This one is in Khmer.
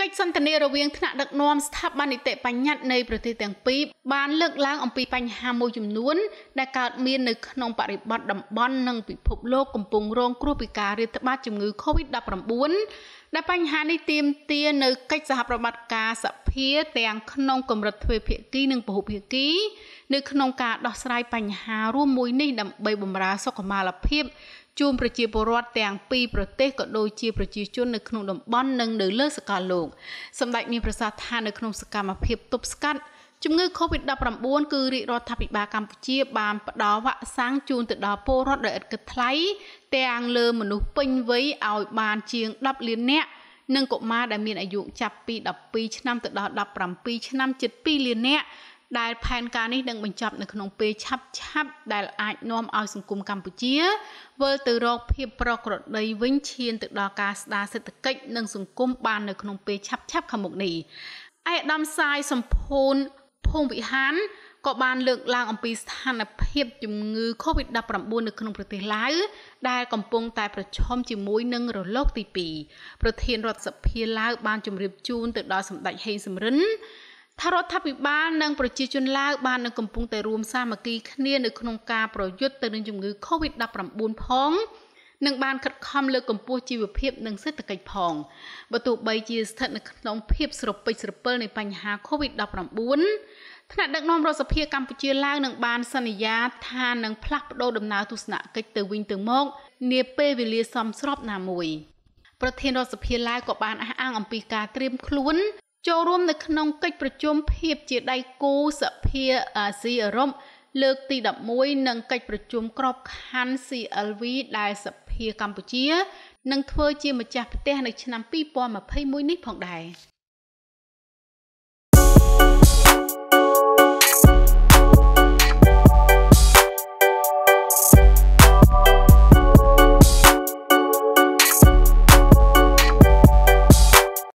កិច្ចសន្ទនារវាងថ្នាក់ដឹកនាំស្ថាប័ននីតិបញ្ញត្តិនៃប្រទេសទាំងពីរបានលើកឡើងអំពីបញ្ហាមួយចំនួនដែលកើតមាននៅក្នុងបរិបទតំបន់និងពិភពលោកកំពុងរងគ្រោះពីការរាតត្បាតជំងឺ Covid-19 ដែលបញ្ហានេះទាមទារនៅកិច្ចសហប្រតិបត្តិការសភាទាំងក្នុងកម្រិតទ្វេភាគីនិងពហុភាគីនៅក្នុងការដោះស្រាយបញ្ហារួមមួយនេះដើម្បីបម្រើសុខុមាលភាពជូនប្រជាពលរដ្ឋទាំងពីរប្រទេសក៏ដូចជាប្រជាជននៅក្នុងតំបន់និងនៅលើសកលលោកសម្ដេចមានប្រសាសន៍ថានៅក្នុងសកម្មភាពទប់ស្កាត់ជំងឺ Covid-19 គឺរាជរដ្ឋាភិបាលកម្ពុជាបានផ្ដល់វ៉ាក់សាំងជូនទៅដល់ពលរដ្ឋដោយឥតគិតថ្លៃទាំងលើមនុស្សពេញវ័យឲ្យបានជាង10លាននាក់និងកុមារដែលមានអាយុចាប់ពី12ឆ្នាំទៅដល់17ឆ្នាំជិត2លាននាក់ដែលផែនការនេះនឹងបញ្ចប់នៅក្នុងពេលឆាប់ឆាប់ដែលអាចនាំឲ្យសង្គមកម្ពុជាវិលទៅរកភាព ប្រក្រតីវិញឈាន ទៅដល់ការស្ដារសេដ្ឋកិច្ចនិងសង្គមបាននៅក្នុងពេលឆាប់ឆាប់ខាងមុខនេះឯកឧត្តមសាយសំភូនភូមិវិហានក៏បាន លើកឡើង អំពីស្ថានភាពជំងឺ Covid-19 នៅក្នុងប្រទេសឡាវដែលកំពុងតែប្រឈមជាមួយនឹងរលកទី2ប្រធានរដ្ឋសភាឡាវបានជម្រាបជូន ទៅដល់សម្ដេចហេងសំរិនថារដ្ឋាភិបាលនិងប្រជាជនឡាវបាននឹងកំពុងតែរួមសាមគ្គីគ្នានៅក្នុងការប្រយុទ្ធទៅនឹងជំងឺ Covid-19 ផងនិងបានខិតខំលើកកម្ពស់ជីវភាពនិងសេដ្ឋកិច្ចផងបើទោះបីជាស្ថិតនៅក្នុងភាពស្រពិចស្រពិលនៃបញ្ហា Covid-19 ថ្នាក់ដឹកនាំរដ្ឋសភាកម្ពុជាឡាវនឹងបានសន្យាថានឹងផ្លាស់ប្តូរដំណើរទស្សនកិច្ចទៅវិញទៅមកនាពេលវេលាសមស្របណាមួយប្រធានរដ្ឋសភាឡាវក៏បានអះអាងអំពីការត្រៀមខ្លួនចូលរួមនៅក្នុងកិច្ចប្រជុំភាពជាដៃគូសភាអាស៊ីអឺរ៉ុបលើកទី11និងកិច្ចប្រជុំក្របខ័ណ្ឌ CLV ដែលសភាកម្ពុជានឹងធ្វើជាម្ចាស់ផ្ទះនៅឆ្នាំ2021នេះផងដែរ